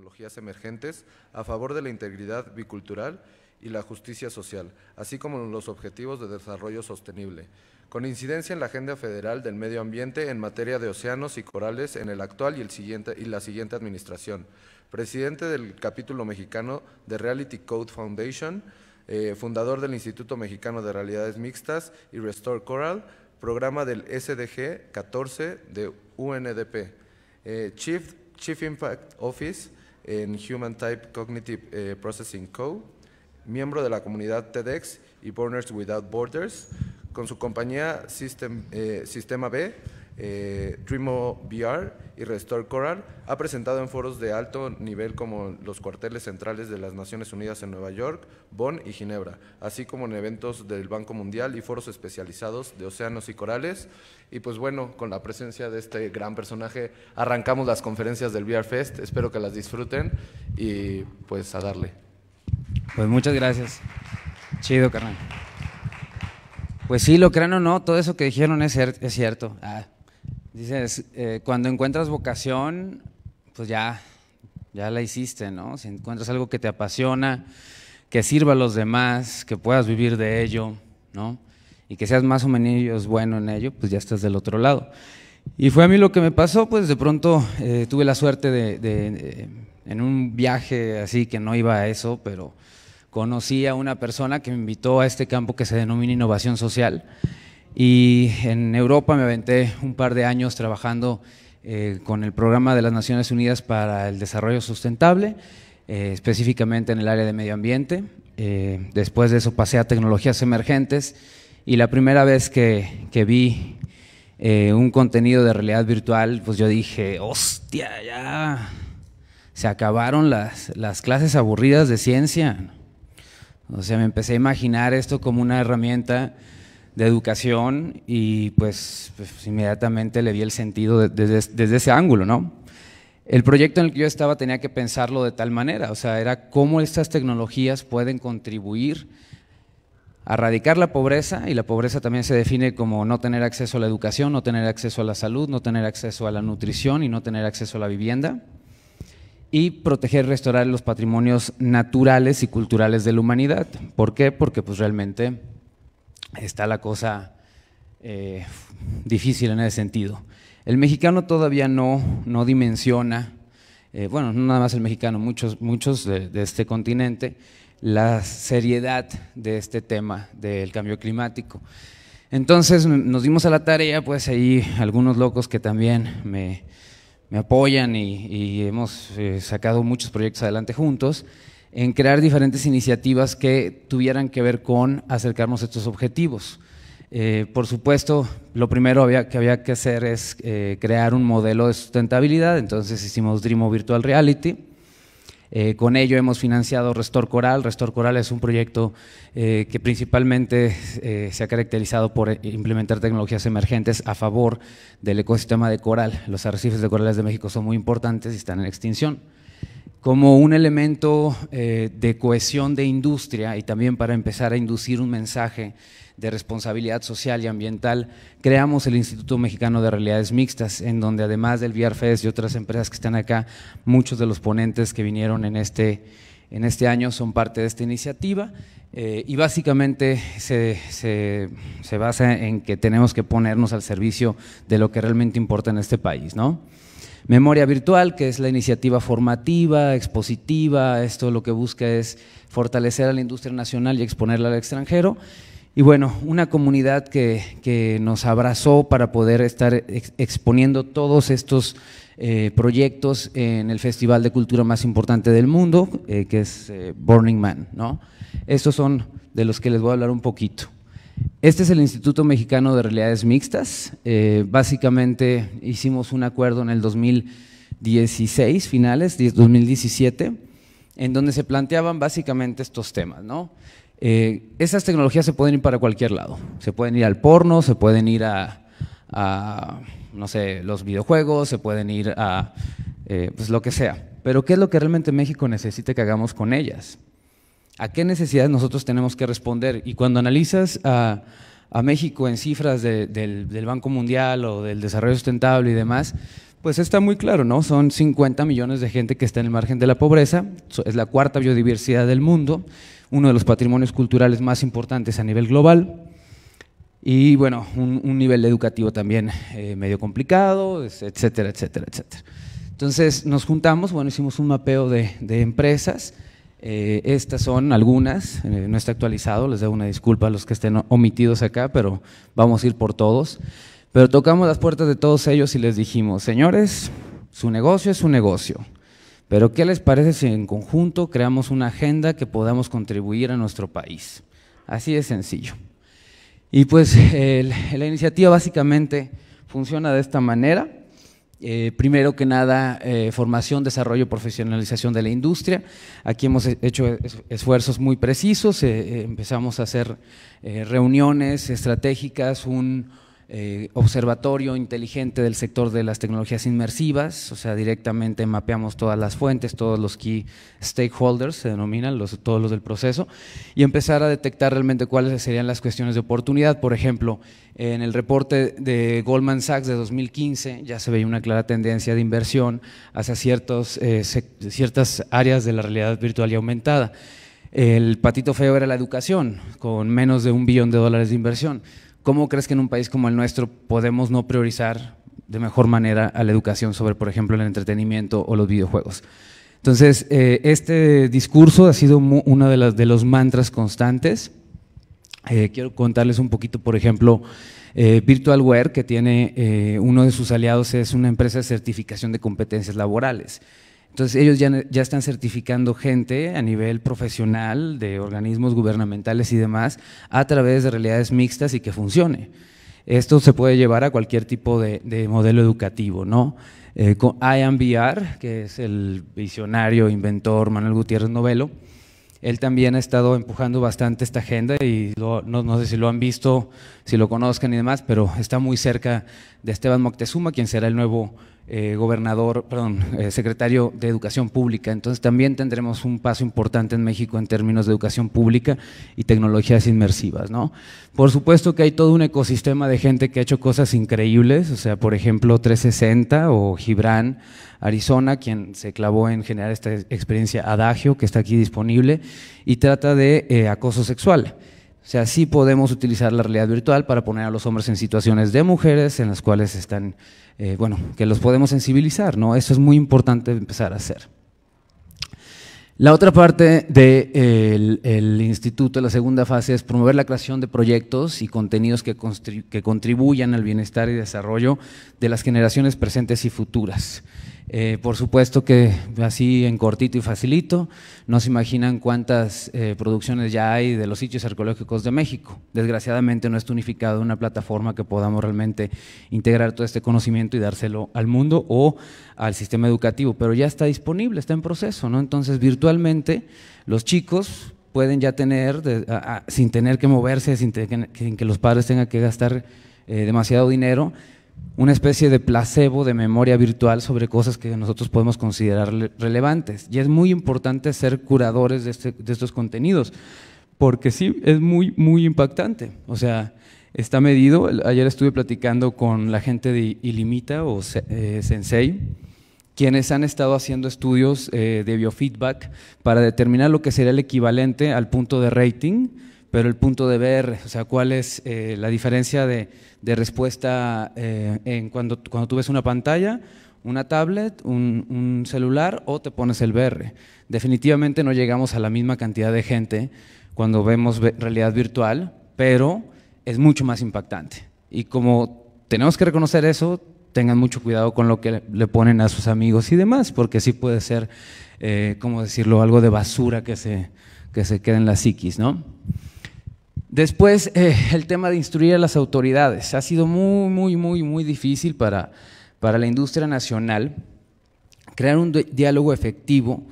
tecnologías emergentes a favor de la integridad bicultural y la justicia social, así como los objetivos de desarrollo sostenible, con incidencia en la Agenda Federal del Medio Ambiente en materia de océanos y corales en el actual y, el siguiente, y la siguiente administración. Presidente del capítulo mexicano de Reality Code Foundation, eh, fundador del Instituto Mexicano de Realidades Mixtas y Restore Coral, programa del SDG 14 de UNDP. Eh, Chief, Chief Impact Office en Human Type Cognitive eh, Processing Co., miembro de la comunidad TEDx y Borders Without Borders, con su compañía eh, Sistema B eh, Dreamo VR y Restore Coral, ha presentado en foros de alto nivel como los cuarteles centrales de las Naciones Unidas en Nueva York, Bonn y Ginebra, así como en eventos del Banco Mundial y foros especializados de océanos y corales. Y pues bueno, con la presencia de este gran personaje arrancamos las conferencias del VR Fest, espero que las disfruten y pues a darle. Pues muchas gracias. Chido, carnal. Pues sí, lo crean o no, todo eso que dijeron es, es cierto. Ah. Dices, eh, cuando encuentras vocación, pues ya, ya la hiciste, ¿no? Si encuentras algo que te apasiona, que sirva a los demás, que puedas vivir de ello, ¿no? Y que seas más o menos bueno en ello, pues ya estás del otro lado. Y fue a mí lo que me pasó, pues de pronto eh, tuve la suerte de, de, eh, en un viaje así que no iba a eso, pero conocí a una persona que me invitó a este campo que se denomina innovación social y en Europa me aventé un par de años trabajando eh, con el programa de las Naciones Unidas para el Desarrollo Sustentable, eh, específicamente en el área de medio ambiente. Eh, después de eso pasé a tecnologías emergentes y la primera vez que, que vi un contenido de realidad virtual, pues yo dije, hostia, ya se acabaron las, las clases aburridas de ciencia. O sea, me empecé a imaginar esto como una herramienta de educación y pues, pues inmediatamente le di el sentido desde, ese ángulo, ¿no? El proyecto en el que yo estaba tenía que pensarlo de tal manera, o sea, era cómo estas tecnologías pueden contribuir a erradicar la pobreza, y la pobreza también se define como no tener acceso a la educación, no tener acceso a la salud, no tener acceso a la nutrición y no tener acceso a la vivienda, y proteger, restaurar los patrimonios naturales y culturales de la humanidad. ¿Por qué? Porque pues realmente está la cosa eh, difícil en ese sentido. El mexicano todavía no, no dimensiona, eh, bueno, no nada más el mexicano, muchos, muchos de, este continente, la seriedad de este tema del cambio climático. Entonces nos dimos a la tarea, pues ahí algunos locos que también me, apoyan y, hemos eh, sacado muchos proyectos adelante juntos en crear diferentes iniciativas que tuvieran que ver con acercarnos a estos objetivos. Eh, por supuesto, lo primero que había que hacer es eh, crear un modelo de sustentabilidad, entonces hicimos Dreamo Virtual Reality. Eh, con ello hemos financiado Restor Coral. Restor Coral es un proyecto que principalmente se ha caracterizado por implementar tecnologías emergentes a favor del ecosistema de coral. Los arrecifes de corales de México son muy importantes y están en extinción como un elemento eh, de cohesión de industria y también para empezar a inducir un mensaje de responsabilidad social y ambiental, creamos el Instituto Mexicano de Realidades Mixtas, en donde además del VRFES y otras empresas que están acá, muchos de los ponentes que vinieron en este, este año son parte de esta iniciativa. Eh, y básicamente se, se, basa en que tenemos que ponernos al servicio de lo que realmente importa en este país, ¿no? Memoria virtual, que es la iniciativa formativa, expositiva, esto lo que busca es fortalecer a la industria nacional y exponerla al extranjero. Y bueno, una comunidad que, nos abrazó para poder estar exponiendo todos estos eh, proyectos en el festival de cultura más importante del mundo, eh, que es eh, Burning Man. ¿no? Estos son de los que les voy a hablar un poquito. Este es el Instituto Mexicano de Realidades Mixtas. Eh, básicamente hicimos un acuerdo en el 2016, finales, 2017, en donde se planteaban básicamente estos temas. ¿no? Eh, esas tecnologías se pueden ir para cualquier lado. Se pueden ir al porno, se pueden ir a, no sé, los videojuegos, se pueden ir a eh, pues lo que sea. Pero ¿qué es lo que realmente México necesita que hagamos con ellas? ¿A qué necesidades nosotros tenemos que responder? Y cuando analizas a, México en cifras del, Banco Mundial o del Desarrollo Sustentable y demás, pues está muy claro, ¿no? Son 50 millones de gente que está en el margen de la pobreza, es la cuarta biodiversidad del mundo, uno de los patrimonios culturales más importantes a nivel global. Y bueno, un, nivel educativo también eh, medio complicado, etcétera, etcétera, etcétera. Entonces nos juntamos, bueno, hicimos un mapeo de empresas, eh, estas son algunas, eh, no está actualizado, les doy una disculpa a los que estén omitidos acá, pero vamos a ir por todos. Pero tocamos las puertas de todos ellos y les dijimos, señores, su negocio es su negocio, pero ¿qué les parece si en conjunto creamos una agenda que podamos contribuir a nuestro país? Así de sencillo. Y pues la iniciativa básicamente funciona de esta manera. Eh, primero que nada, eh, formación, desarrollo, profesionalización de la industria. Aquí hemos hecho esfuerzos muy precisos, eh, empezamos a hacer reuniones estratégicas, un, eh, observatorio inteligente del sector de las tecnologías inmersivas, o sea, directamente mapeamos todas las fuentes, todos los key stakeholders, se denominan, todos los del proceso, y empezar a detectar realmente cuáles serían las cuestiones de oportunidad. Por ejemplo, en el reporte de Goldman Sachs de 2015 ya se veía una clara tendencia de inversión hacia eh, ciertas áreas de la realidad virtual y aumentada. El patito feo era la educación, con menos de un billón de dólares de inversión. ¿Cómo crees que en un país como el nuestro podemos no priorizar de mejor manera a la educación sobre, por ejemplo, el entretenimiento o los videojuegos? Entonces, eh, este discurso ha sido uno de, las, de los mantras constantes. Eh, quiero contarles un poquito, por ejemplo, eh, VirtualWare, que tiene uno de sus aliados, es una empresa de certificación de competencias laborales. Entonces ellos ya, ya, están certificando gente a nivel profesional de organismos gubernamentales y demás a través de realidades mixtas y que funcione. Esto se puede llevar a cualquier tipo de, modelo educativo, ¿no? Eh, con que es el visionario, inventor Manuel Gutiérrez Novelo, él también ha estado empujando bastante esta agenda y no, no, sé si lo han visto, si lo conozcan y demás, pero está muy cerca de Esteban Moctezuma, quien será el nuevo eh, gobernador, perdón, eh, secretario de Educación Pública. Entonces también tendremos un paso importante en México en términos de educación pública y tecnologías inmersivas, ¿no? Por supuesto que hay todo un ecosistema de gente que ha hecho cosas increíbles, o sea, por ejemplo, 360 o Gibran, Arizona, quien se clavó en generar esta experiencia Adagio, que está aquí disponible, y trata de eh, acoso sexual. O sea, sí podemos utilizar la realidad virtual para poner a los hombres en situaciones de mujeres en las cuales están, eh, bueno, que los podemos sensibilizar, ¿no? Eso es muy importante empezar a hacer. La otra parte del instituto, la segunda fase, es promover la creación de proyectos y contenidos que contribuyan al bienestar y desarrollo de las generaciones presentes y futuras. Eh, por supuesto que así en cortito y facilito, no se imaginan cuántas eh, producciones ya hay de los sitios arqueológicos de México. Desgraciadamente no está unificado una plataforma que podamos realmente integrar todo este conocimiento y dárselo al mundo o al sistema educativo, pero ya está disponible, está en proceso, ¿no? Entonces, virtualmente, los chicos pueden ya tener, sin tener que moverse, sin, que, los padres tengan que gastar eh, demasiado dinero, una especie de placebo de memoria virtual sobre cosas que nosotros podemos considerar relevantes. Y es muy importante ser curadores este, de, estos contenidos, porque sí, es muy, muy impactante. O sea, está medido. Ayer estuve platicando con la gente de Ilimita o eh, Sensei, quienes han estado haciendo estudios eh, de biofeedback para determinar lo que sería el equivalente al punto de rating pero el punto de ver, o sea, cuál es eh, la diferencia de, respuesta eh, en cuando, cuando tú ves una pantalla, una tablet, un, celular o te pones el VR. Definitivamente no llegamos a la misma cantidad de gente cuando vemos realidad virtual, pero es mucho más impactante. Y como tenemos que reconocer eso, tengan mucho cuidado con lo que le ponen a sus amigos y demás, porque sí puede ser, como eh, ¿cómo decirlo?, algo de basura que se, que se en la psiquis, ¿no? Después, eh, el tema de instruir a las autoridades. Ha sido muy, muy, muy, muy difícil para, la industria nacional crear un diálogo efectivo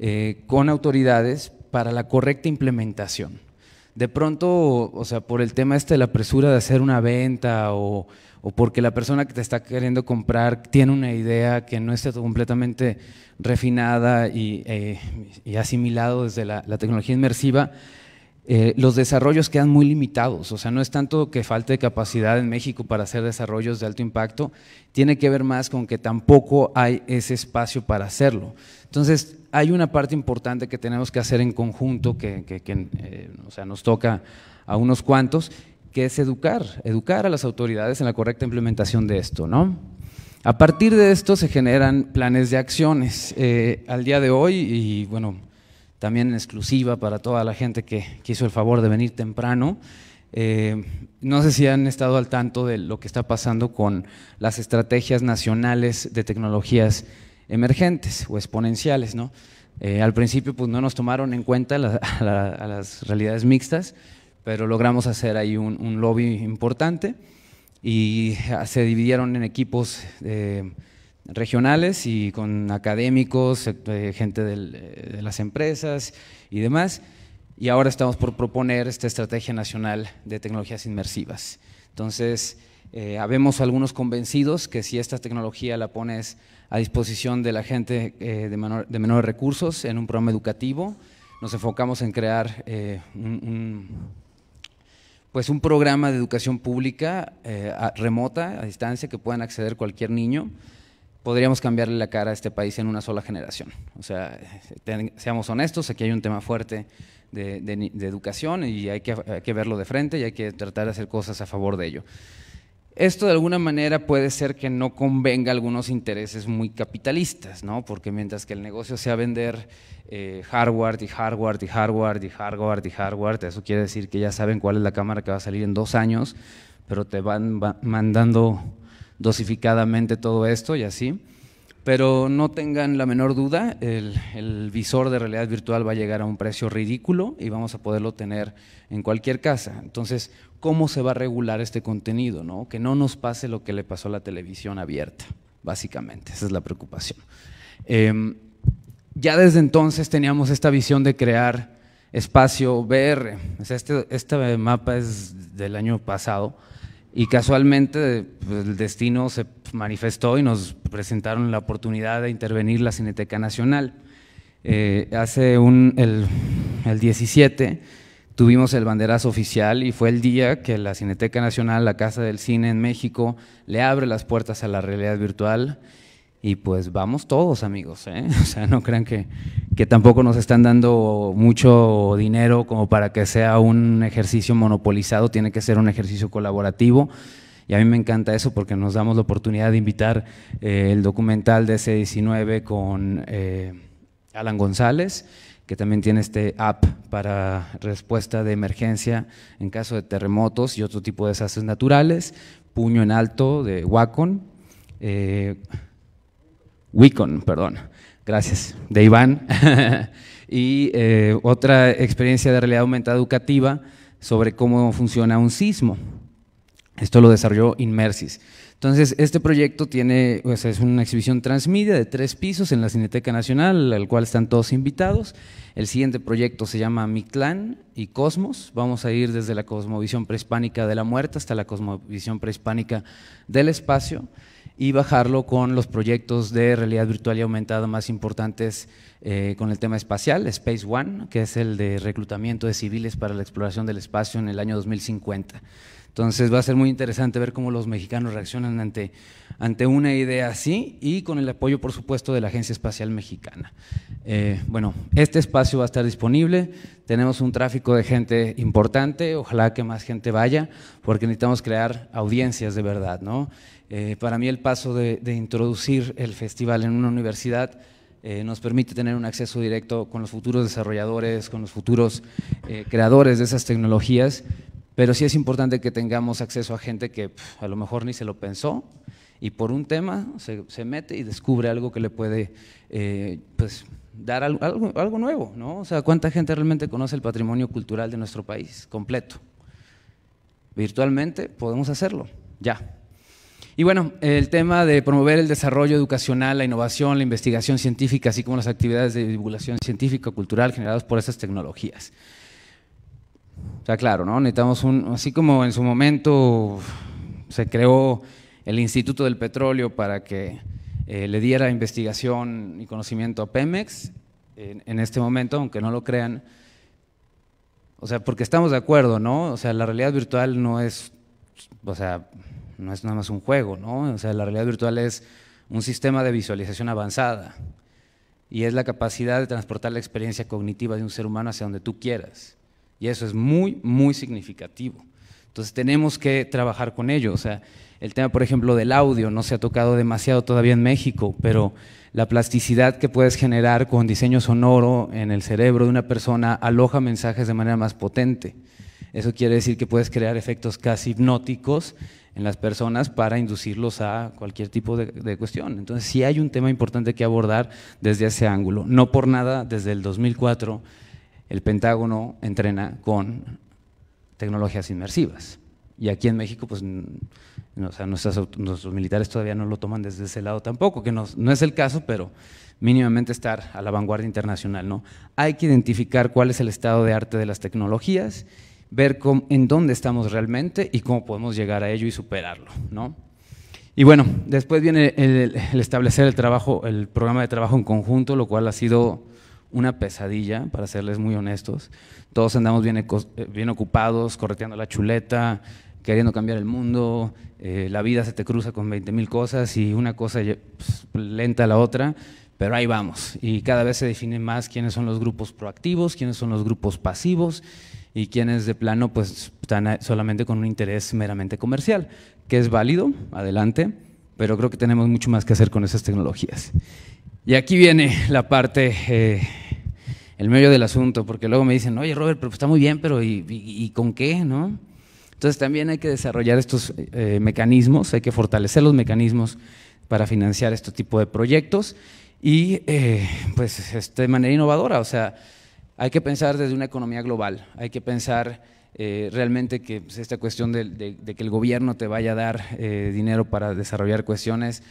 eh, con autoridades para la correcta implementación. De pronto, o sea, por el tema este de la presura de hacer una venta o, porque la persona que te está queriendo comprar tiene una idea que no está completamente refinada y, eh, asimilado desde la tecnología inmersiva, eh, los desarrollos quedan muy limitados, o sea, no es tanto que falte capacidad en México para hacer desarrollos de alto impacto, tiene que ver más con que tampoco hay ese espacio para hacerlo. Entonces, hay una parte importante que tenemos que hacer en conjunto, que, eh, o sea, nos toca a unos cuantos, que es educar, educar a las autoridades en la correcta implementación de esto, ¿no? A partir de esto se generan planes de acciones. Eh, al día de hoy, y bueno, también en exclusiva para toda la gente que, quiso hizo el favor de venir temprano. Eh, no sé si han estado al tanto de lo que está pasando con las estrategias nacionales de tecnologías emergentes o exponenciales, ¿no? Eh, al principio pues no nos tomaron en cuenta las realidades mixtas, pero logramos hacer ahí un, lobby importante y ah, se dividieron en equipos eh, regionales y con académicos, eh, eh, gente eh, de las empresas y demás. Y ahora estamos por proponer esta Estrategia Nacional de Tecnologías Inmersivas. Entonces, habemos algunos convencidos que si esta tecnología la pones a disposición de la gente de, menor, menores recursos en un programa educativo, nos enfocamos en crear un, pues un programa de educación pública remota, a distancia, que puedan acceder cualquier niño podríamos cambiarle la cara a este país en una sola generación. O sea, seamos honestos, aquí hay un tema fuerte de, educación y hay que, verlo de frente y hay que tratar de hacer cosas a favor de ello. Esto de alguna manera puede ser que no convenga a algunos intereses muy capitalistas, ¿no? Porque mientras que el negocio sea vender eh, hardware y hardware y hardware y hardware y hardware, eso quiere decir que ya saben cuál es la cámara que va a salir en dos años, pero te van mandando dosificadamente todo esto y así. Pero no tengan la menor duda, el, visor de realidad virtual va a llegar a un precio ridículo y vamos a poderlo tener en cualquier casa. Entonces, ¿cómo se va a regular este contenido? No? Que no nos pase lo que le pasó a la televisión abierta, básicamente. Esa es la preocupación. Em, ya desde entonces teníamos esta visión de crear espacio VR. este, este mapa es del año pasado y casualmente pues, el destino se manifestó y nos presentaron la oportunidad de intervenir la Cineteca Nacional. Eh, hace el, el 17 tuvimos el banderazo oficial y fue el día que la Cineteca Nacional, la Casa del Cine en México, le abre las puertas a la realidad virtual y pues vamos todos, amigos. ¿eh? O sea, no crean que, que tampoco nos están dando mucho dinero como para que sea un ejercicio monopolizado, tiene que ser un ejercicio colaborativo. Y a mí me encanta eso porque nos damos la oportunidad de invitar eh, el documental de C19 con eh, Alan González, que también tiene este app para respuesta de emergencia en caso de terremotos y otro tipo de desastres naturales, Puño en Alto de Wacom, Wicon, perdón. Gracias, de Iván. y eh, otra experiencia de realidad aumentada educativa sobre cómo funciona un sismo. Esto lo desarrolló Inmersis. Entonces, este proyecto tiene, pues, es una exhibición transmedia de tres pisos en la Cineteca Nacional, al cual están todos invitados. El siguiente proyecto se llama Mi Clan y Cosmos. Vamos a ir desde la cosmovisión prehispánica de la muerte hasta la cosmovisión prehispánica del espacio y bajarlo con los proyectos de realidad virtual y aumentada más importantes eh, con el tema espacial, Space One, que es el de reclutamiento de civiles para la exploración del espacio en el año 2050. Entonces va a ser muy interesante ver cómo los mexicanos reaccionan ante, ante una idea así y con el apoyo, por supuesto, de la Agencia Espacial Mexicana. Eh, bueno, este espacio va a estar disponible, tenemos un tráfico de gente importante, ojalá que más gente vaya, porque necesitamos crear audiencias de verdad, ¿no? Eh, para mí el paso de, introducir el festival en una universidad eh, nos permite tener un acceso directo con los futuros desarrolladores, con los futuros eh, creadores de esas tecnologías, pero sí es importante que tengamos acceso a gente que a lo mejor ni se lo pensó y por un tema se, mete y descubre algo que le puede pues, dar algo, algo nuevo, ¿no? O sea, ¿cuánta gente realmente conoce el patrimonio cultural de nuestro país completo? Virtualmente podemos hacerlo, ya. Y bueno, el tema de promover el desarrollo educacional, la innovación, la investigación científica, así como las actividades de divulgación científica cultural generadas por esas tecnologías. O sea, claro, ¿no? Necesitamos un, así como en su momento se creó el Instituto del Petróleo para que eh, le diera investigación y conocimiento a Pemex, en, en este momento, aunque no lo crean, o sea, porque estamos de acuerdo, ¿no? O sea, la realidad virtual no es, o sea, no es nada más un juego, ¿no? O sea, la realidad virtual es un sistema de visualización avanzada y es la capacidad de transportar la experiencia cognitiva de un ser humano hacia donde tú quieras. Y eso es muy, muy significativo. Entonces tenemos que trabajar con ello. O sea, el tema, por ejemplo, del audio no se ha tocado demasiado todavía en México, pero la plasticidad que puedes generar con diseño sonoro en el cerebro de una persona aloja mensajes de manera más potente. Eso quiere decir que puedes crear efectos casi hipnóticos en las personas para inducirlos a cualquier tipo de, cuestión. Entonces sí hay un tema importante que abordar desde ese ángulo. No por nada, desde el 2004 el Pentágono entrena con tecnologías inmersivas. Y aquí en México, pues o sea, nuestros militares todavía no lo toman desde ese lado tampoco, que no, es el caso, pero mínimamente estar a la vanguardia internacional. ¿no? Hay que identificar cuál es el estado de arte de las tecnologías ver en dónde estamos realmente y cómo podemos llegar a ello y superarlo, ¿no? Y bueno, después viene el, establecer el trabajo, el programa de trabajo en conjunto, lo cual ha sido una pesadilla, para serles muy honestos. Todos andamos bien, eh, ocupados, correteando la chuleta, queriendo cambiar el mundo, eh, la vida se te cruza con veinte mil cosas y una cosa pues, lenta a la otra. Pero ahí vamos. Y cada vez se define más quiénes son los grupos proactivos, quiénes son los grupos pasivos y quiénes de plano pues están solamente con un interés meramente comercial, que es válido, adelante, pero creo que tenemos mucho más que hacer con esas tecnologías. Y aquí viene la parte, eh, el medio del asunto, porque luego me dicen, oye Robert, pero pues está muy bien, pero ¿y, con qué? ¿No? Entonces también hay que desarrollar estos eh, mecanismos, hay que fortalecer los mecanismos para financiar este tipo de proyectos y eh, pues este, de manera innovadora. O sea, hay que pensar desde una economía global, hay que pensar eh, realmente que pues, esta cuestión de, que el gobierno te vaya a dar eh, dinero para desarrollar cuestiones,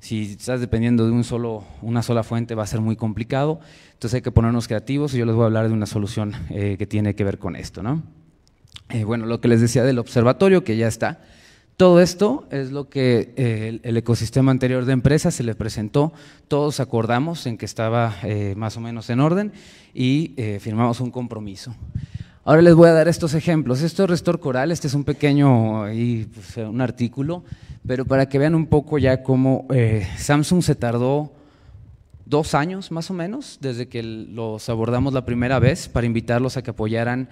si estás dependiendo de un solo, una sola fuente va a ser muy complicado, entonces hay que ponernos creativos y yo les voy a hablar de una solución que tiene que ver con esto. ¿no? bueno, lo que les decía del observatorio, que ya está. Todo esto es lo que eh, el, ecosistema anterior de empresas se le presentó, todos acordamos en que estaba eh, más o menos en orden y eh, firmamos un compromiso. Ahora les voy a dar estos ejemplos. Esto es Restor Coral, este es un pequeño y pues, un artículo, pero para que vean un poco ya cómo Samsung se tardó dos años más o menos desde que los abordamos la primera vez para invitarlos a que apoyaran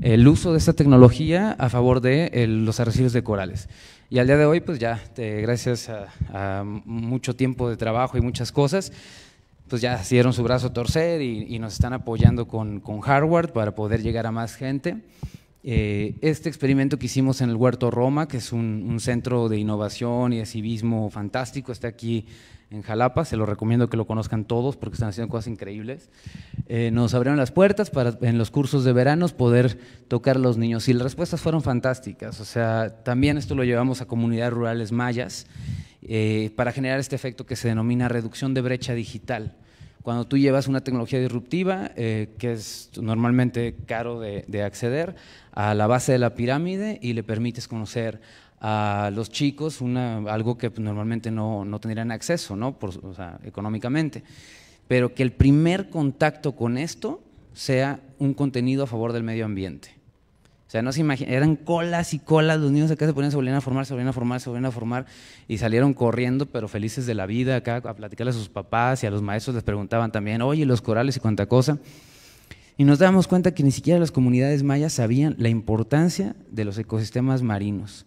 el uso de esta tecnología a favor de los arrecifes de corales. Y al día de hoy, pues ya, gracias a, mucho tiempo de trabajo y muchas cosas, pues ya dieron su brazo a torcer y, nos están apoyando con, hardware para poder llegar a más gente. Eh, este experimento que hicimos en el Huerto Roma, que es un, un centro de innovación y de civismo fantástico, está aquí en Jalapa, se lo recomiendo que lo conozcan todos porque están haciendo cosas increíbles. Eh, nos abrieron las puertas para en los cursos de verano poder tocar a los niños y las respuestas fueron fantásticas. O sea, también esto lo llevamos a comunidades rurales mayas eh, para generar este efecto que se denomina reducción de brecha digital. Cuando tú llevas una tecnología disruptiva, eh, que es normalmente caro de acceder, a la base de la pirámide y le permites conocer a los chicos algo que normalmente no, tendrían acceso, ¿no? Por, económicamente. Pero que el primer contacto con esto sea un contenido a favor del medio ambiente. O sea, no se imaginan, eran colas y colas, los niños acá se ponían, se volvían a formar, se volvían a formar, se volvían a formar, y salieron corriendo, pero felices de la vida acá, a platicarle a sus papás y a los maestros les preguntaban también, oye, los corales y cuánta cosa. Y nos dábamos cuenta que ni siquiera las comunidades mayas sabían la importancia de los ecosistemas marinos.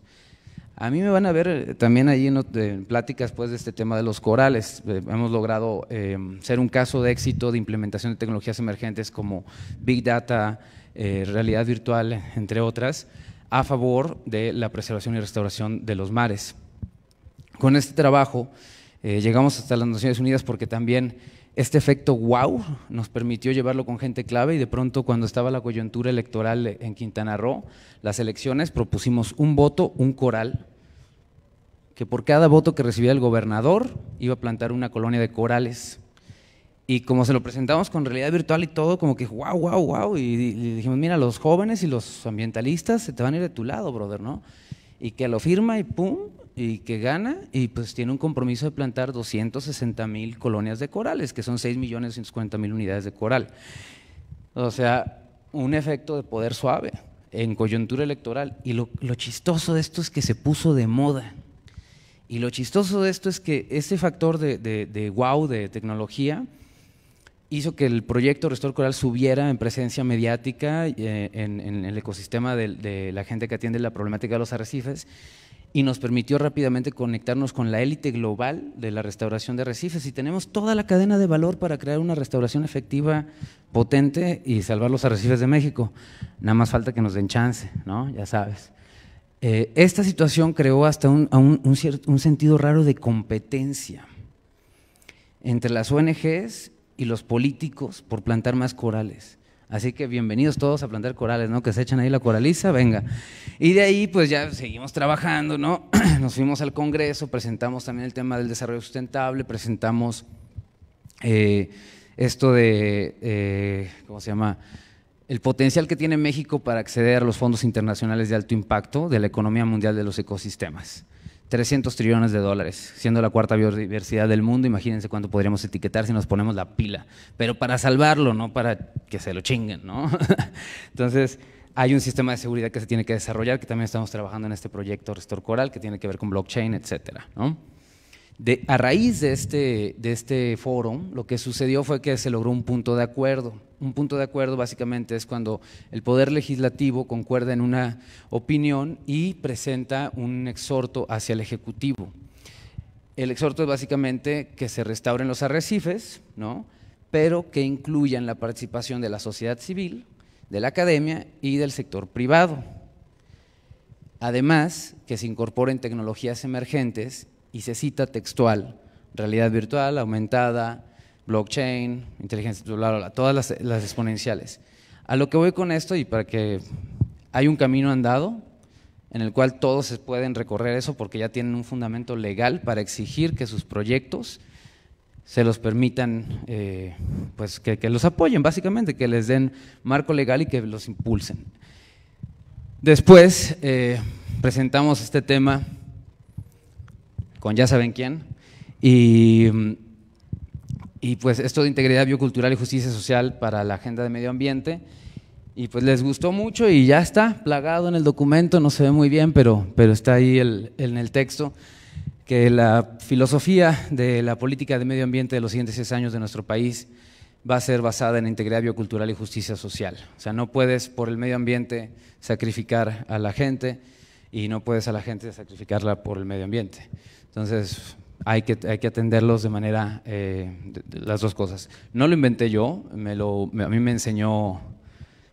A mí me van a ver eh, también allí en, pláticas pues, de este tema de los corales. Eh, hemos logrado em, ser un caso de éxito de implementación de tecnologías emergentes como Big Data, eh, realidad virtual, entre otras, a favor de la preservación y restauración de los mares. Con este trabajo llegamos hasta las Naciones Unidas porque también este efecto wow nos permitió llevarlo con gente clave y de pronto cuando estaba la coyuntura electoral en Quintana Roo, las elecciones propusimos un voto, un coral que por cada voto que recibía el gobernador iba a plantar una colonia de corales. Y como se lo presentamos con realidad virtual y todo, como que wow, wow, wow. Y, dijimos, mira, los jóvenes y los ambientalistas se te van a ir de tu lado, brother, ¿no? Y que lo firma y pum, y que gana, y pues tiene un compromiso de plantar 260 mil colonias de corales, que son 6 millones 140 mil unidades de coral. O sea, un efecto de poder suave en coyuntura electoral. Y lo chistoso de esto es que se puso de moda. Y lo chistoso de esto es que este factor de, wow, de tecnología, hizo que el proyecto Restore Coral subiera en presencia mediática eh, en, el ecosistema de, de, la gente que atiende la problemática de los arrecifes y nos permitió rápidamente conectarnos con la élite global de la restauración de arrecifes y tenemos toda la cadena de valor para crear una restauración efectiva, potente y salvar los arrecifes de México. Nada más falta que nos den chance, ¿no? Ya sabes. Eh, esta situación creó hasta un, un, sentido raro de competencia entre las ONGs y los políticos por plantar más corales. Así que bienvenidos todos a plantar corales, ¿no? Que se echan ahí la coraliza, venga. Y de ahí pues ya seguimos trabajando, ¿no? Nos fuimos al Congreso, presentamos también el tema del desarrollo sustentable, presentamos eh, esto de, eh, ¿cómo se llama? el potencial que tiene México para acceder a los fondos internacionales de alto impacto de la economía mundial de los ecosistemas. 300 trillones de dólares, siendo la cuarta biodiversidad del mundo, imagínense cuánto podríamos etiquetar si nos ponemos la pila, pero para salvarlo, no para que se lo chinguen, ¿no? Entonces, hay un sistema de seguridad que se tiene que desarrollar, que también estamos trabajando en este proyecto Restore Coral, que tiene que ver con blockchain, etcétera, a raíz de este, este foro, lo que sucedió fue que se logró un punto de acuerdo un punto de acuerdo básicamente es cuando el Poder Legislativo concuerda en una opinión y presenta un exhorto hacia el Ejecutivo. El exhorto es básicamente que se restauren los arrecifes, ¿no? pero que incluyan la participación de la sociedad civil, de la academia y del sector privado. Además, que se incorporen tecnologías emergentes y se cita textual, realidad virtual, aumentada, blockchain, inteligencia, bla, todas las, exponenciales. A lo que voy con esto y para que hay un camino andado en el cual todos se pueden recorrer eso porque ya tienen un fundamento legal para exigir que sus proyectos se los permitan, eh, pues que, los apoyen básicamente, que les den marco legal y que los impulsen. Después eh, presentamos este tema con ya saben quién y mm, y pues esto de integridad biocultural y justicia social para la agenda de medio ambiente. Y pues les gustó mucho y ya está, plagado en el documento, no se ve muy bien, pero, pero está ahí en el texto, que la filosofía de la política de medio ambiente de los siguientes seis años de nuestro país va a ser basada en integridad biocultural y justicia social. O sea, no puedes por el medio ambiente sacrificar a la gente y no puedes a la gente sacrificarla por el medio ambiente. Entonces, hay que, hay que atenderlos de manera, eh, las dos cosas. No lo inventé yo, me lo, a mí me enseñó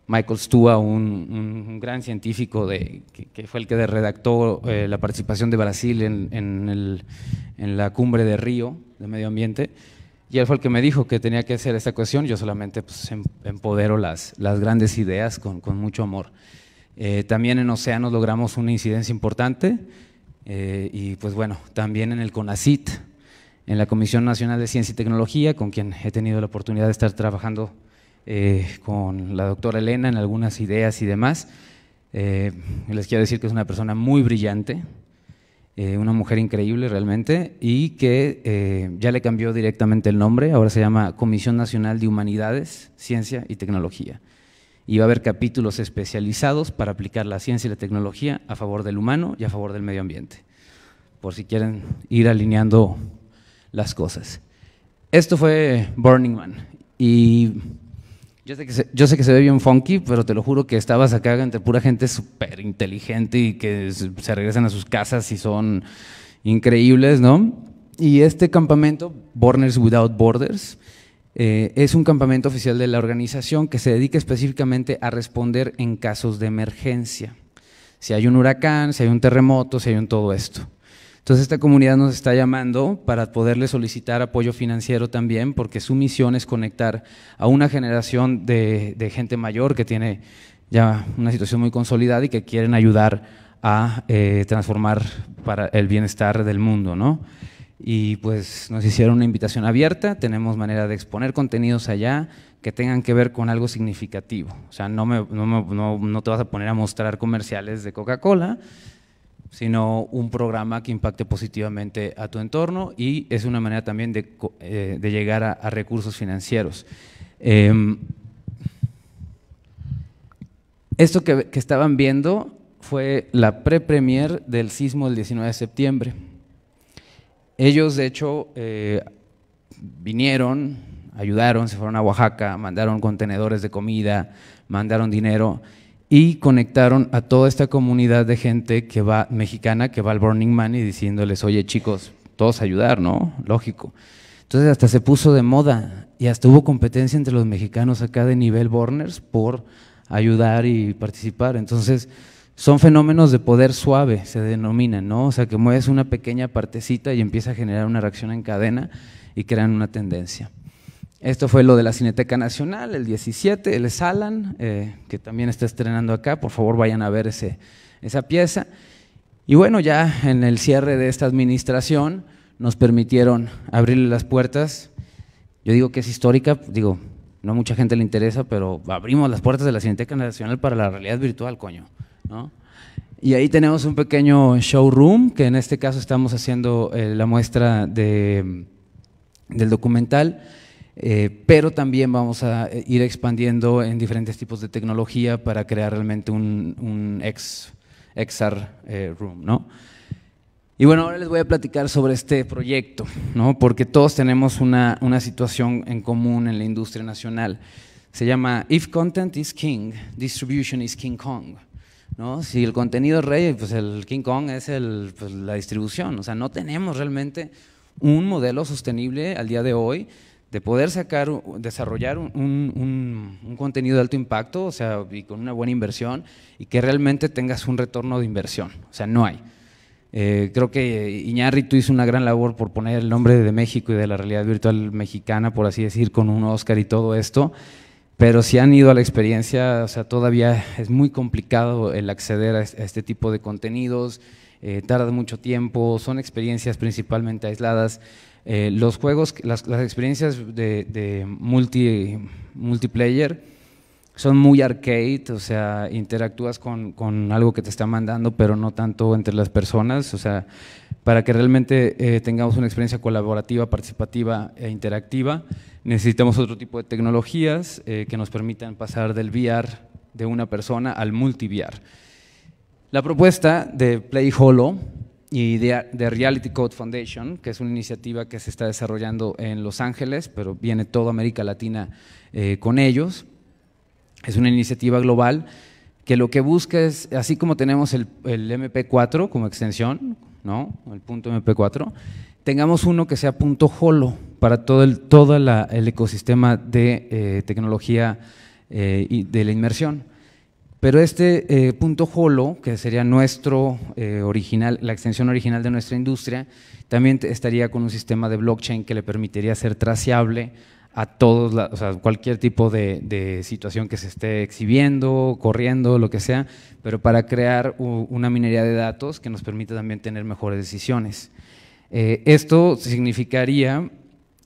Michael Stua, un, gran científico de, que, fue el que redactó eh, la participación de Brasil en, la cumbre de Río de Medio Ambiente, y él fue el que me dijo que tenía que hacer esta cuestión, yo solamente pues, em, empodero las, las grandes ideas con, mucho amor. Eh, también en Océanos logramos una incidencia importante, eh, y pues bueno, también en el CONACIT, en la Comisión Nacional de Ciencia y Tecnología, con quien he tenido la oportunidad de estar trabajando eh, con la doctora Elena en algunas ideas y demás. Eh, les quiero decir que es una persona muy brillante, una mujer increíble realmente, y que ya le cambió directamente el nombre, ahora se llama Comisión Nacional de Humanidades, Ciencia y Tecnología y va a haber capítulos especializados para aplicar la ciencia y la tecnología a favor del humano y a favor del medio ambiente, por si quieren ir alineando las cosas. Esto fue Burning Man y yo sé, que se, ve bien funky, pero te lo juro que estabas acá entre pura gente súper inteligente y que se regresan a sus casas y son increíbles, ¿no? Y este campamento, Borners Without Borders, eh, es un campamento oficial de la organización que se dedica específicamente a responder en casos de emergencia. Si hay un huracán, si hay un terremoto, si hay un todo esto. Entonces esta comunidad nos está llamando para poderle solicitar apoyo financiero también, porque su misión es conectar a una generación de, gente mayor que tiene ya una situación muy consolidada y que quieren ayudar a eh, transformar para el bienestar del mundo, ¿no? y pues nos hicieron una invitación abierta, tenemos manera de exponer contenidos allá que tengan que ver con algo significativo. O sea, no, me, no, te vas a poner a mostrar comerciales de Coca-Cola, sino un programa que impacte positivamente a tu entorno y es una manera también de, eh, de llegar a, recursos financieros. Em, esto que, que estaban viendo fue la pre-premier del sismo del 19 de septiembre. Ellos, de hecho, eh, vinieron, ayudaron, se fueron a Oaxaca, mandaron contenedores de comida, mandaron dinero y conectaron a toda esta comunidad de gente que va mexicana que va al Burning Man y diciéndoles, "Oye, chicos, todos ayudar, ¿no? Lógico." Entonces hasta se puso de moda y hasta hubo competencia entre los mexicanos acá de nivel Burners por ayudar y participar. Entonces, son fenómenos de poder suave, se denominan, ¿no? O sea, que mueves una pequeña partecita y empieza a generar una reacción en cadena y crean una tendencia. Esto fue lo de la Cineteca Nacional, el 17, el Salan, eh, que también está estrenando acá, por favor vayan a ver esa pieza. Y bueno, ya en el cierre de esta administración nos permitieron abrirle las puertas. Yo digo que es histórica, digo, no mucha gente le interesa, pero abrimos las puertas de la Cineteca Nacional para la realidad virtual, coño. Y ahí tenemos un pequeño showroom, que en este caso estamos haciendo eh, la muestra del documental, eh, pero también vamos a eh, ir expandiendo en diferentes tipos de tecnología para crear realmente un, un ex, XR room, Y bueno, ahora les voy a platicar sobre este proyecto, ¿no? porque todos tenemos una situación en común en la industria nacional. Se llama If Content is King, Distribution is King Kong. Si el contenido es rey, pues el King Kong es pues, la distribución. O sea, no tenemos realmente un modelo sostenible al día de hoy de poder sacar, desarrollar un, contenido de alto impacto, o sea, y con una buena inversión, y que realmente tengas un retorno de inversión. O sea, no hay. Eh, creo que Iñárritu hizo una gran labor por poner el nombre de México y de la realidad virtual mexicana, por así decir, con un Oscar y todo esto pero si han ido a la experiencia, o sea, todavía es muy complicado el acceder a este tipo de contenidos, eh, tarda mucho tiempo, son experiencias principalmente aisladas. Eh, los juegos, las, experiencias de, de multi, multiplayer, son muy arcade, o sea, interactúas con, algo que te está mandando, pero no tanto entre las personas, o sea, para que realmente eh, tengamos una experiencia colaborativa, participativa e interactiva, necesitamos otro tipo de tecnologías eh, que nos permitan pasar del VR de una persona al multi La propuesta de Play Hollow y de, Reality Code Foundation, que es una iniciativa que se está desarrollando en Los Ángeles, pero viene toda América Latina eh, con ellos, es una iniciativa global que lo que busca es, así como tenemos el, MP4 como extensión, ¿no? el punto MP4, tengamos uno que sea punto holo para todo el, el ecosistema de eh, tecnología eh, y de la inmersión. Pero este eh, punto holo, que sería nuestro original, la extensión original de nuestra industria, también estaría con un sistema de blockchain que le permitiría ser traceable a todos, cualquier tipo de, situación que se esté exhibiendo, corriendo, lo que sea, pero para crear una minería de datos que nos permita también tener mejores decisiones. Eh, esto significaría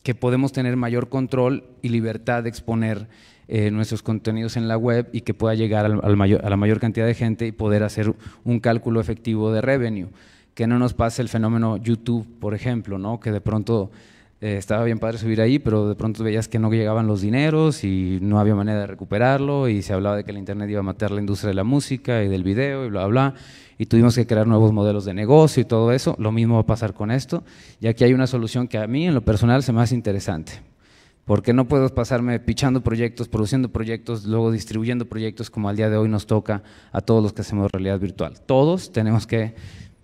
que podemos tener mayor control y libertad de exponer eh, nuestros contenidos en la web y que pueda llegar a la mayor cantidad de gente y poder hacer un cálculo efectivo de revenue. Que no nos pase el fenómeno YouTube, por ejemplo, ¿no? que de pronto eh, estaba bien padre subir ahí, pero de pronto veías que no llegaban los dineros y no había manera de recuperarlo y se hablaba de que el Internet iba a matar la industria de la música y del video y bla, bla, y tuvimos que crear nuevos modelos de negocio y todo eso. Lo mismo va a pasar con esto, ya que hay una solución que a mí en lo personal se me hace interesante. Porque no puedo pasarme pichando proyectos, produciendo proyectos, luego distribuyendo proyectos como al día de hoy nos toca a todos los que hacemos realidad virtual. Todos tenemos que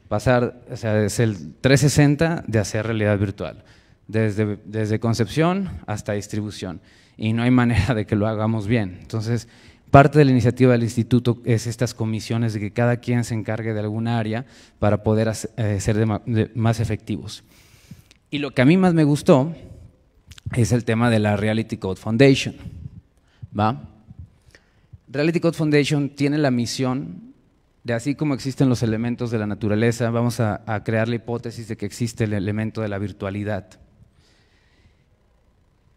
pasar, o sea, es el 360 de hacer realidad virtual desde, concepción hasta distribución. Y no hay manera de que lo hagamos bien. Entonces, parte de la iniciativa del instituto es estas comisiones de que cada quien se encargue de alguna área para poder eh, ser más efectivos. Y lo que a mí más me gustó es el tema de la Reality Code Foundation. Reality Code Foundation tiene la misión de así como existen los elementos de la naturaleza, vamos a crear la hipótesis de que existe el elemento de la virtualidad.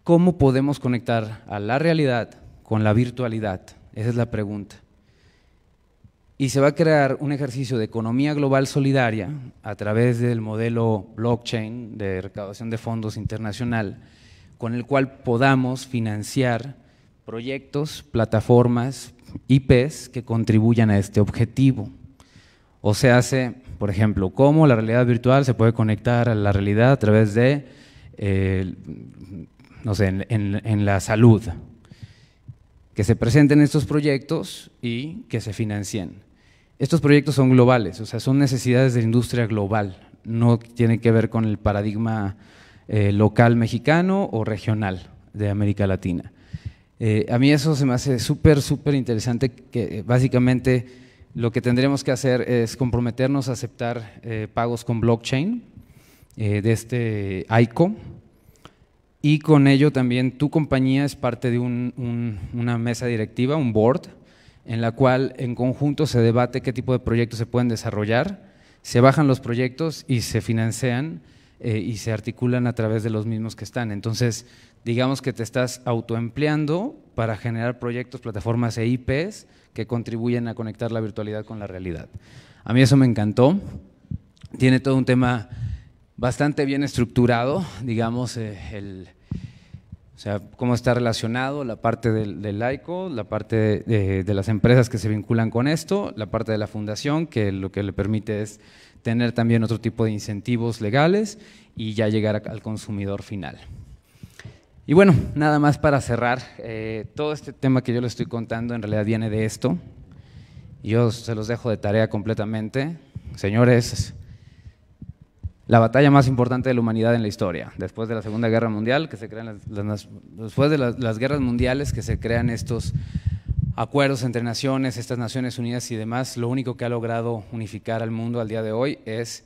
¿Cómo podemos conectar a la realidad con la virtualidad? Esa es la pregunta. Y se va a crear un ejercicio de economía global solidaria a través del modelo blockchain de recaudación de fondos internacional, con el cual podamos financiar proyectos, plataformas, IPs que contribuyan a este objetivo. O se hace, por ejemplo, cómo la realidad virtual se puede conectar a la realidad a través de eh, no sé, en, la salud, que se presenten estos proyectos y que se financien. Estos proyectos son globales, o sea, son necesidades de la industria global, no tienen que ver con el paradigma eh, local mexicano o regional de América Latina. Eh, a mí eso se me hace súper, súper interesante, que eh, básicamente lo que tendremos que hacer es comprometernos a aceptar pagos con blockchain de este ICO, y con ello también tu compañía es parte de una mesa directiva, un board, en la cual en conjunto se debate qué tipo de proyectos se pueden desarrollar, se bajan los proyectos y se financian eh, y se articulan a través de los mismos que están. Entonces, digamos que te estás autoempleando para generar proyectos, plataformas e IPs que contribuyen a conectar la virtualidad con la realidad. A mí eso me encantó. Tiene todo un tema bastante bien estructurado, digamos, eh, o sea, cómo está relacionado la parte del, laico, la parte de, las empresas que se vinculan con esto, la parte de la fundación, que lo que le permite es tener también otro tipo de incentivos legales y ya llegar al consumidor final. Y bueno, nada más para cerrar, eh, todo este tema que yo le estoy contando en realidad viene de esto. Yo se los dejo de tarea completamente. Señores, la batalla más importante de la humanidad en la historia, después de la Segunda Guerra Mundial, que se crean las, después de las, guerras mundiales que se crean estos acuerdos entre naciones, estas Naciones Unidas y demás, lo único que ha logrado unificar al mundo al día de hoy es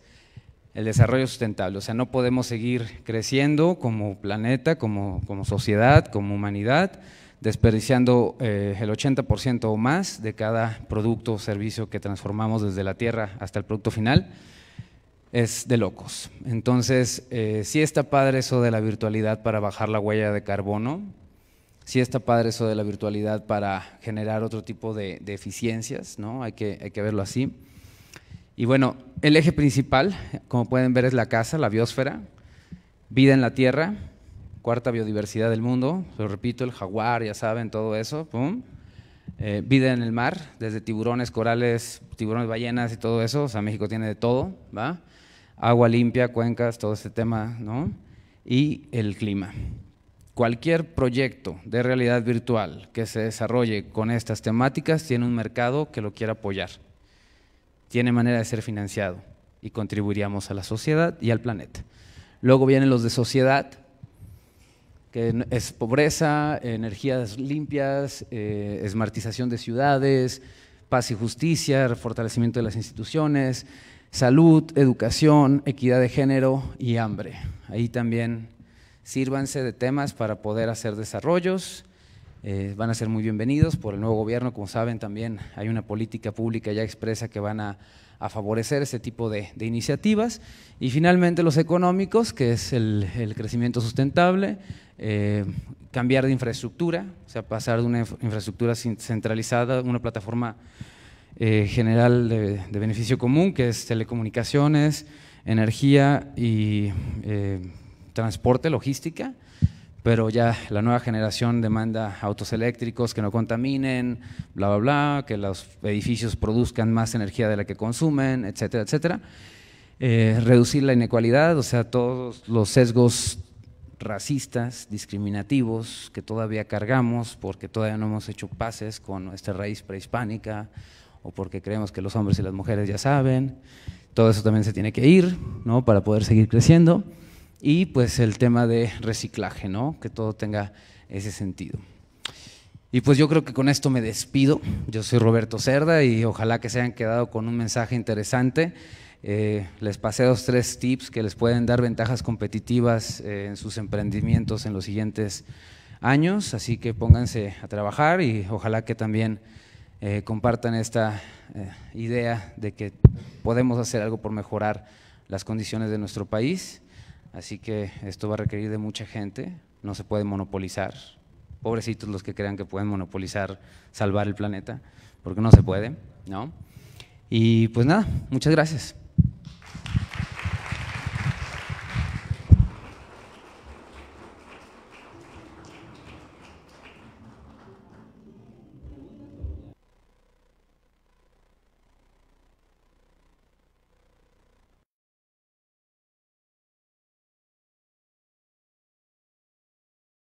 el desarrollo sustentable. O sea, no podemos seguir creciendo como planeta, como, como sociedad, como humanidad, desperdiciando eh, el 80% o más de cada producto o servicio que transformamos desde la tierra hasta el producto final es de locos. Entonces, si eh, sí está padre eso de la virtualidad para bajar la huella de carbono, sí está padre eso de la virtualidad para generar otro tipo de, eficiencias, ¿no? Hay que, hay que verlo así. Y bueno, el eje principal, como pueden ver, es la casa, la biosfera, vida en la Tierra, cuarta biodiversidad del mundo, lo repito, el jaguar, ya saben, todo eso, pum. Eh, vida en el mar, desde tiburones, corales, tiburones, ballenas y todo eso, o sea, México tiene de todo, ¿va? agua limpia, cuencas, todo ese tema, ¿no? Y el clima. Cualquier proyecto de realidad virtual que se desarrolle con estas temáticas tiene un mercado que lo quiera apoyar. Tiene manera de ser financiado y contribuiríamos a la sociedad y al planeta. Luego vienen los de sociedad, que es pobreza, energías limpias, eh, esmartización de ciudades, paz y justicia, fortalecimiento de las instituciones, salud, educación, equidad de género y hambre. Ahí también sírvanse de temas para poder hacer desarrollos. Eh, van a ser muy bienvenidos por el nuevo gobierno. Como saben, también hay una política pública ya expresa que van a, favorecer este tipo de, iniciativas. Y finalmente los económicos, que es el, crecimiento sustentable, eh, cambiar de infraestructura, o sea, pasar de una infraestructura centralizada, una plataforma eh, general de, beneficio común, que es telecomunicaciones, energía y eh, transporte, logística, pero ya la nueva generación demanda autos eléctricos que no contaminen, bla, bla, bla, que los edificios produzcan más energía de la que consumen, etcétera, etcétera. Eh, reducir la inequalidad, o sea, todos los sesgos racistas, discriminativos, que todavía cargamos porque todavía no hemos hecho pases con nuestra raíz prehispánica, o porque creemos que los hombres y las mujeres ya saben. Todo eso también se tiene que ir, ¿no? Para poder seguir creciendo. Y pues el tema de reciclaje, ¿no? Que todo tenga ese sentido. Y pues yo creo que con esto me despido. Yo soy Roberto Cerda y ojalá que se hayan quedado con un mensaje interesante. Eh, les pasé dos, tres tips que les pueden dar ventajas competitivas eh, en sus emprendimientos en los siguientes años, así que pónganse a trabajar y ojalá que también eh, compartan esta eh, idea de que podemos hacer algo por mejorar las condiciones de nuestro país. Así que esto va a requerir de mucha gente, no se puede monopolizar. Pobrecitos los que crean que pueden monopolizar, salvar el planeta, porque no se puede, ¿no? Y pues nada, muchas gracias.